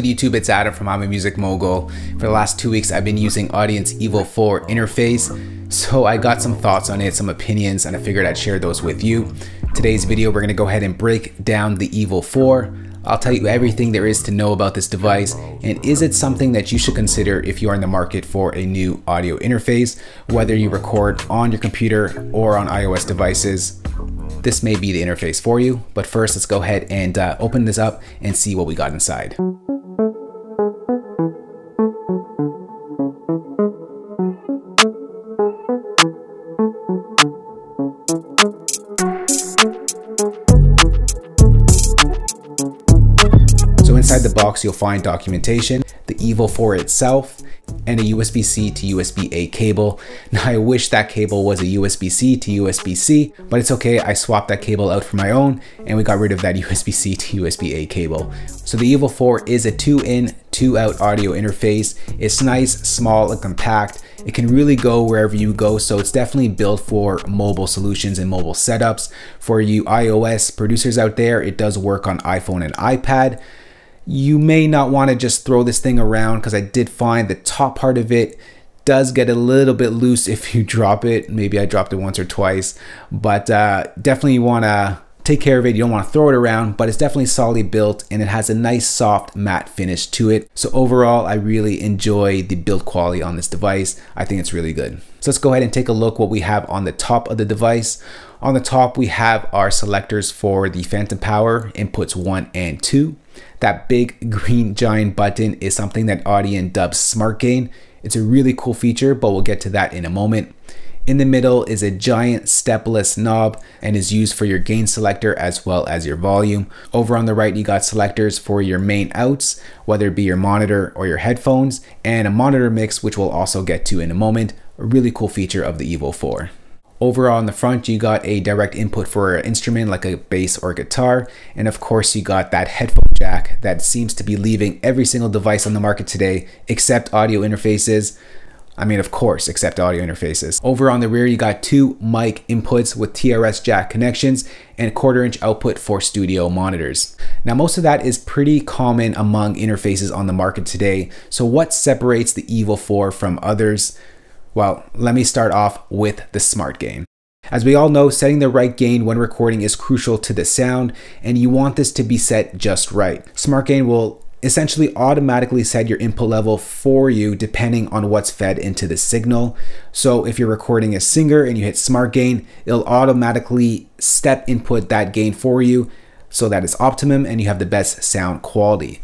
good YouTube? It's Adam from I'm a Music Mogul. For the last two weeks I've been using Audience Evil 4 interface, so I got some thoughts on it, some opinions, and I figured I'd share those with you. Today's video we're going to go ahead and break down the Evil 4. I'll tell you everything there is to know about this device and is it something that you should consider if you are in the market for a new audio interface, whether you record on your computer or on iOS devices this may be the interface for you. But first, let's go ahead and uh, open this up and see what we got inside. you'll find documentation, the Evo 4 itself, and a USB-C to USB-A cable. Now I wish that cable was a USB-C to USB-C, but it's okay, I swapped that cable out for my own and we got rid of that USB-C to USB-A cable. So the Evo 4 is a 2-in, 2-out audio interface. It's nice, small, and compact. It can really go wherever you go, so it's definitely built for mobile solutions and mobile setups. For you iOS producers out there, it does work on iPhone and iPad you may not want to just throw this thing around because I did find the top part of it does get a little bit loose if you drop it. Maybe I dropped it once or twice, but uh, definitely want to take care of it. You don't want to throw it around, but it's definitely solidly built and it has a nice soft matte finish to it. So overall, I really enjoy the build quality on this device. I think it's really good. So let's go ahead and take a look what we have on the top of the device. On the top, we have our selectors for the Phantom Power inputs one and two. That big green giant button is something that Audion dubs Smart Gain. It's a really cool feature, but we'll get to that in a moment. In the middle is a giant stepless knob and is used for your gain selector as well as your volume. Over on the right, you got selectors for your main outs, whether it be your monitor or your headphones, and a monitor mix, which we'll also get to in a moment. A really cool feature of the Evo 4. Over on the front, you got a direct input for an instrument like a bass or guitar. And of course, you got that headphone jack that seems to be leaving every single device on the market today except audio interfaces. I mean, of course, except audio interfaces. Over on the rear, you got two mic inputs with TRS jack connections and quarter inch output for studio monitors. Now, most of that is pretty common among interfaces on the market today. So what separates the Evil 4 from others? Well, let me start off with the smart gain. As we all know, setting the right gain when recording is crucial to the sound, and you want this to be set just right. Smart gain will essentially automatically set your input level for you depending on what's fed into the signal. So if you're recording a singer and you hit smart gain, it'll automatically step input that gain for you so that it's optimum and you have the best sound quality.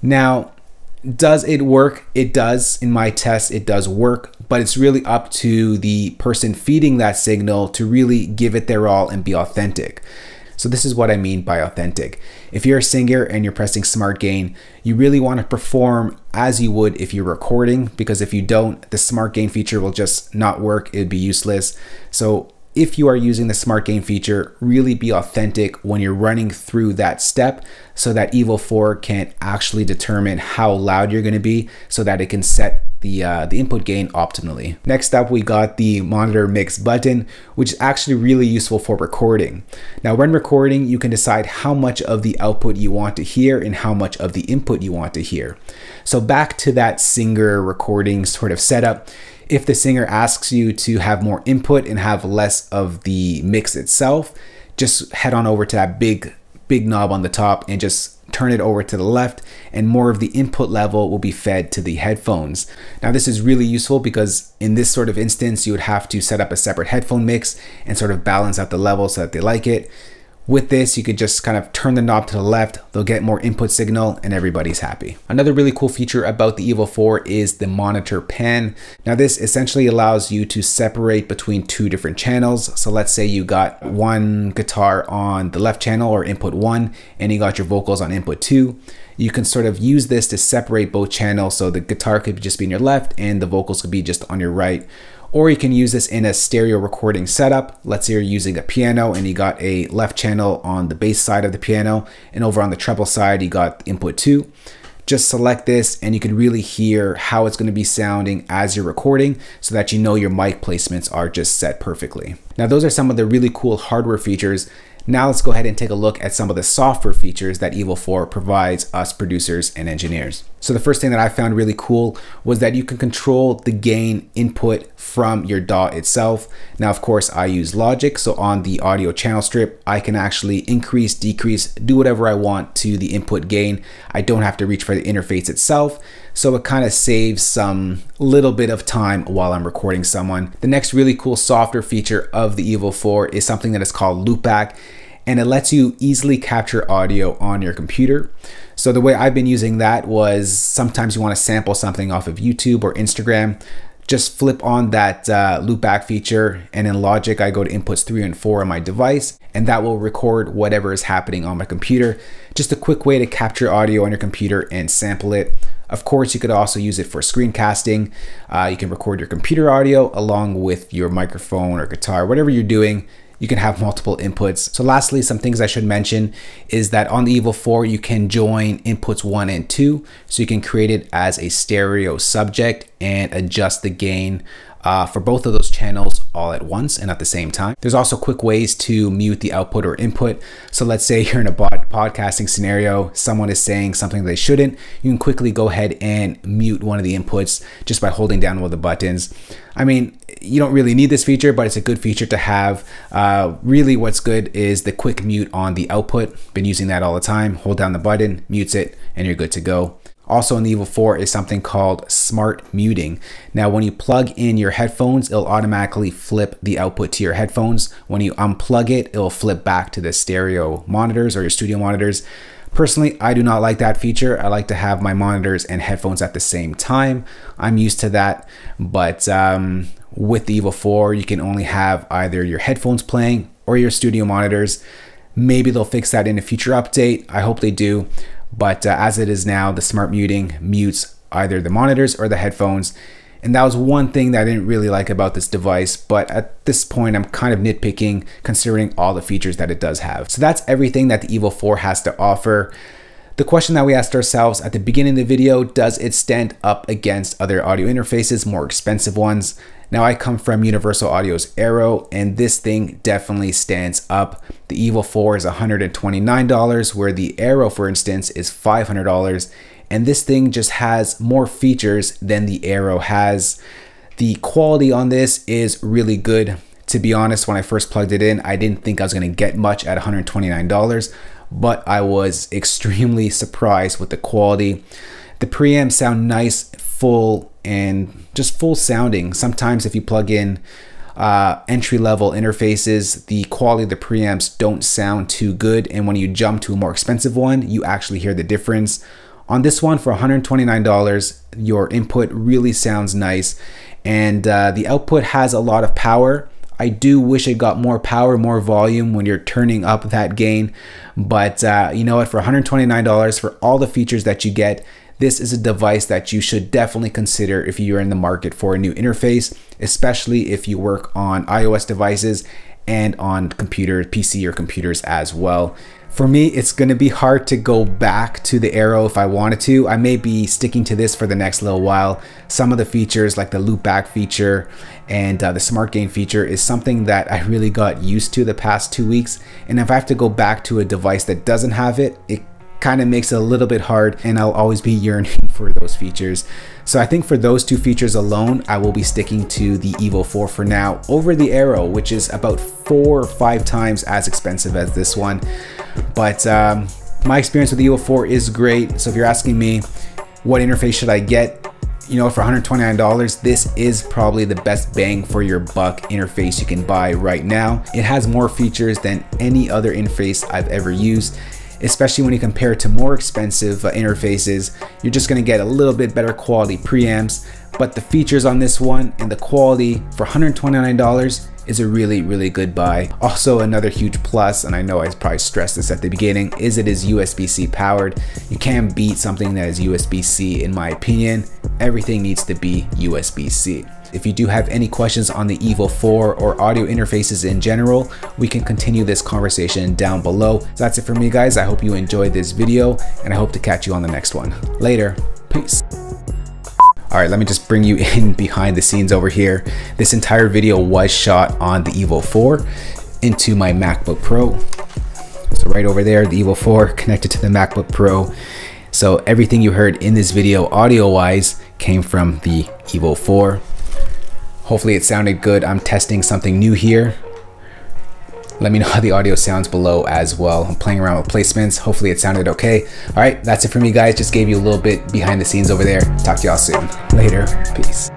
Now, does it work? It does. In my test, it does work, but it's really up to the person feeding that signal to really give it their all and be authentic. So this is what I mean by authentic. If you're a singer and you're pressing smart gain, you really want to perform as you would if you're recording because if you don't, the smart gain feature will just not work, it'd be useless. So if you are using the smart game feature, really be authentic when you're running through that step so that Evil 4 can actually determine how loud you're gonna be so that it can set the, uh, the input gain optimally. Next up, we got the monitor mix button, which is actually really useful for recording. Now, when recording, you can decide how much of the output you want to hear and how much of the input you want to hear. So back to that singer recording sort of setup, if the singer asks you to have more input and have less of the mix itself, just head on over to that big, big knob on the top and just turn it over to the left and more of the input level will be fed to the headphones. Now this is really useful because in this sort of instance you would have to set up a separate headphone mix and sort of balance out the level so that they like it. With this, you could just kind of turn the knob to the left, they'll get more input signal and everybody's happy. Another really cool feature about the Evo 4 is the monitor pan. Now this essentially allows you to separate between two different channels. So let's say you got one guitar on the left channel or input one, and you got your vocals on input two. You can sort of use this to separate both channels. So the guitar could just be on your left and the vocals could be just on your right or you can use this in a stereo recording setup. Let's say you're using a piano and you got a left channel on the bass side of the piano and over on the treble side, you got input two. Just select this and you can really hear how it's gonna be sounding as you're recording so that you know your mic placements are just set perfectly. Now those are some of the really cool hardware features now let's go ahead and take a look at some of the software features that Evil 4 provides us producers and engineers. So the first thing that I found really cool was that you can control the gain input from your DAW itself. Now, of course, I use Logic, so on the audio channel strip, I can actually increase, decrease, do whatever I want to the input gain. I don't have to reach for the interface itself, so it kind of saves some little bit of time while I'm recording someone. The next really cool software feature of the Evo 4 is something that is called Loopback, and it lets you easily capture audio on your computer. So the way I've been using that was sometimes you want to sample something off of YouTube or Instagram. Just flip on that uh, loopback feature and in Logic, I go to inputs three and four on my device and that will record whatever is happening on my computer. Just a quick way to capture audio on your computer and sample it. Of course, you could also use it for screencasting. Uh, you can record your computer audio along with your microphone or guitar, whatever you're doing, you can have multiple inputs. So lastly, some things I should mention is that on the Evo 4, you can join inputs one and two. So you can create it as a stereo subject and adjust the gain uh, for both of those channels all at once and at the same time. There's also quick ways to mute the output or input. So let's say you're in a podcasting scenario, someone is saying something they shouldn't, you can quickly go ahead and mute one of the inputs just by holding down one of the buttons. I mean, you don't really need this feature, but it's a good feature to have. Uh, really, what's good is the quick mute on the output. Been using that all the time. Hold down the button, mutes it, and you're good to go. Also in the Evil 4 is something called smart muting. Now when you plug in your headphones, it'll automatically flip the output to your headphones. When you unplug it, it'll flip back to the stereo monitors or your studio monitors. Personally, I do not like that feature. I like to have my monitors and headphones at the same time. I'm used to that, but um, with the Evil 4, you can only have either your headphones playing or your studio monitors. Maybe they'll fix that in a future update. I hope they do. But uh, as it is now, the smart muting mutes either the monitors or the headphones. And that was one thing that I didn't really like about this device, but at this point I'm kind of nitpicking considering all the features that it does have. So that's everything that the Evo 4 has to offer. The question that we asked ourselves at the beginning of the video, does it stand up against other audio interfaces, more expensive ones? Now I come from Universal Audio's Arrow and this thing definitely stands up. The Evil 4 is $129 where the Arrow for instance is $500 and this thing just has more features than the Arrow has. The quality on this is really good. To be honest, when I first plugged it in, I didn't think I was gonna get much at $129, but I was extremely surprised with the quality the preamps sound nice, full, and just full sounding. Sometimes if you plug in uh, entry level interfaces, the quality of the preamps don't sound too good. And when you jump to a more expensive one, you actually hear the difference. On this one, for $129, your input really sounds nice. And uh, the output has a lot of power. I do wish it got more power, more volume when you're turning up that gain. But uh, you know what? For $129, for all the features that you get, this is a device that you should definitely consider if you're in the market for a new interface, especially if you work on iOS devices and on computer, PC or computers as well. For me, it's gonna be hard to go back to the Arrow if I wanted to. I may be sticking to this for the next little while. Some of the features like the loopback feature and uh, the smart gain feature is something that I really got used to the past two weeks. And if I have to go back to a device that doesn't have it, it kind of makes it a little bit hard and I'll always be yearning for those features. So I think for those two features alone, I will be sticking to the Evo 4 for now over the Arrow, which is about four or five times as expensive as this one. But um, my experience with the Evo 4 is great. So if you're asking me what interface should I get, you know, for $129, this is probably the best bang for your buck interface you can buy right now. It has more features than any other interface I've ever used especially when you compare it to more expensive uh, interfaces, you're just gonna get a little bit better quality preamps, but the features on this one and the quality for $129 is a really, really good buy. Also, another huge plus, and I know I probably stressed this at the beginning, is it is USB-C powered. You can't beat something that is USB-C in my opinion. Everything needs to be USB-C. If you do have any questions on the Evo 4 or audio interfaces in general, we can continue this conversation down below. So that's it for me guys. I hope you enjoyed this video and I hope to catch you on the next one. Later, peace. All right, let me just bring you in behind the scenes over here. This entire video was shot on the Evo 4 into my MacBook Pro. So right over there, the Evo 4 connected to the MacBook Pro. So everything you heard in this video audio wise came from the Evo 4. Hopefully it sounded good. I'm testing something new here. Let me know how the audio sounds below as well. I'm playing around with placements. Hopefully it sounded okay. All right, that's it for me guys. Just gave you a little bit behind the scenes over there. Talk to y'all soon. Later. Peace.